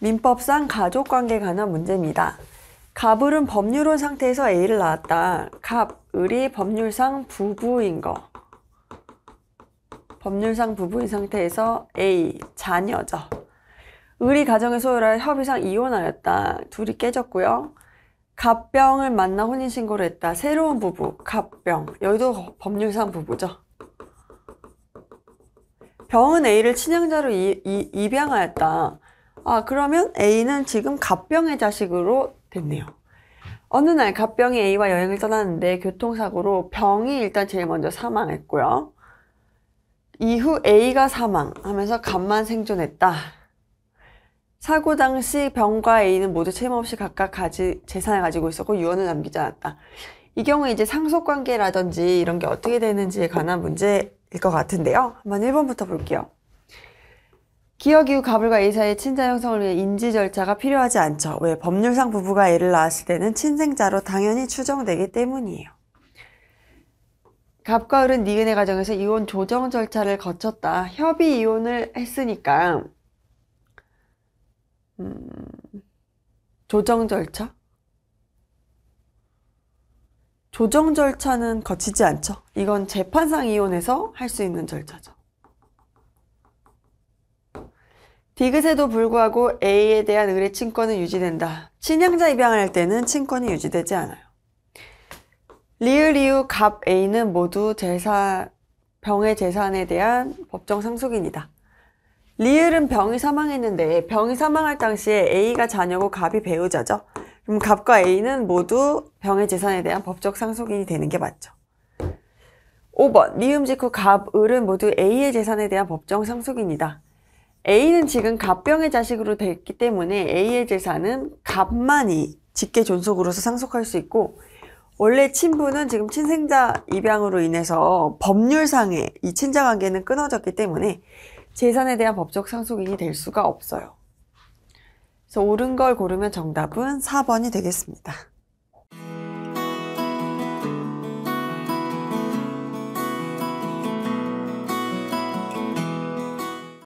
민법상 가족관계 에 관한 문제입니다. 갑을은 법률혼 상태에서 A를 낳았다. 갑, 을이 법률상 부부인 거. 법률상 부부인 상태에서 A, 자녀죠. 을이 가정의 소유를 협의상 이혼하였다. 둘이 깨졌고요. 갑병을 만나 혼인신고를 했다. 새로운 부부, 갑병. 여기도 법률상 부부죠. 병은 A를 친양자로 이, 이, 입양하였다. 아 그러면 A는 지금 갑병의 자식으로 됐네요. 어느 날 갑병이 A와 여행을 떠났는데 교통사고로 병이 일단 제일 먼저 사망했고요. 이후 A가 사망하면서 갑만 생존했다. 사고 당시 병과 A는 모두 책임 없이 각각 가지 재산을 가지고 있었고 유언을 남기지 않았다. 이 경우에 이제 상속 관계라든지 이런 게 어떻게 되는지에 관한 문제일 것 같은데요. 한번 1번부터 볼게요. 기여이후 가불과 의사의 친자 형성을 위해 인지 절차가 필요하지 않죠. 왜 법률상 부부가 애를 낳았을 때는 친생자로 당연히 추정되기 때문이에요. 갑과 을은 니은의 가정에서 이혼 조정 절차를 거쳤다. 협의 이혼을 했으니까 음, 조정 절차? 조정 절차는 거치지 않죠. 이건 재판상 이혼해서 할 수 있는 절차죠. 비그에도 불구하고 A에 대한 의뢰 친권은 유지된다. 친양자 입양을 할 때는 친권이 유지되지 않아요. 리을 리우, 갑 A는 모두 재산, 병의 재산에 대한 법정 상속인이다. 리을은 병이 사망했는데 병이 사망할 당시에 A가 자녀고 갑이 배우자죠. 그럼 갑과 A는 모두 병의 재산에 대한 법적 상속인이 되는 게 맞죠. 5번 니음 직후 갑, 을은 모두 A의 재산에 대한 법정 상속인이다. A는 지금 갑병의 자식으로 됐기 때문에 A의 재산은 갑만이 직계 존속으로서 상속할 수 있고 원래 친부는 지금 친생자 입양으로 인해서 법률상의 이 친자관계는 끊어졌기 때문에 재산에 대한 법적 상속인이 될 수가 없어요. 그래서 옳은 걸 고르면 정답은 4번이 되겠습니다.